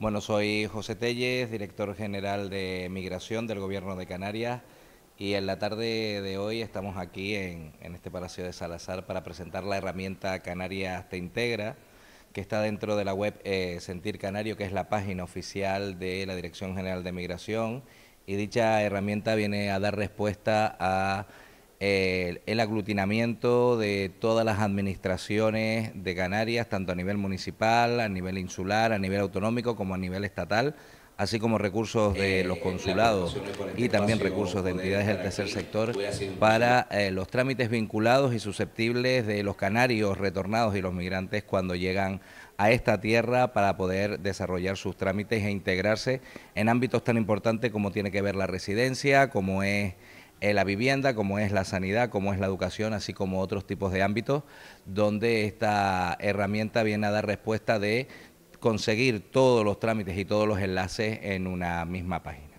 Bueno, soy José Telles, director general de Migración del Gobierno de Canarias y en la tarde de hoy estamos aquí en, este Palacio de Salazar para presentar la herramienta Canarias Te Integra, que está dentro de la web eh, Sentir Canario, que es la página oficial de la Dirección General de Migración y dicha herramienta viene a dar respuesta a el aglutinamiento de todas las administraciones de Canarias, tanto a nivel municipal, a nivel insular, a nivel autonómico como a nivel estatal, así como recursos de eh, los consulados y también recursos de entidades del tercer sector para eh, los trámites vinculados y susceptibles de los canarios retornados y los migrantes cuando llegan a esta tierra para poder desarrollar sus trámites e integrarse en ámbitos tan importantes como tiene que ver la residencia, como es en la vivienda, como es la sanidad, como es la educación, así como otros tipos de ámbitos, donde esta herramienta viene a dar respuesta de conseguir todos los trámites y todos los enlaces en una misma página.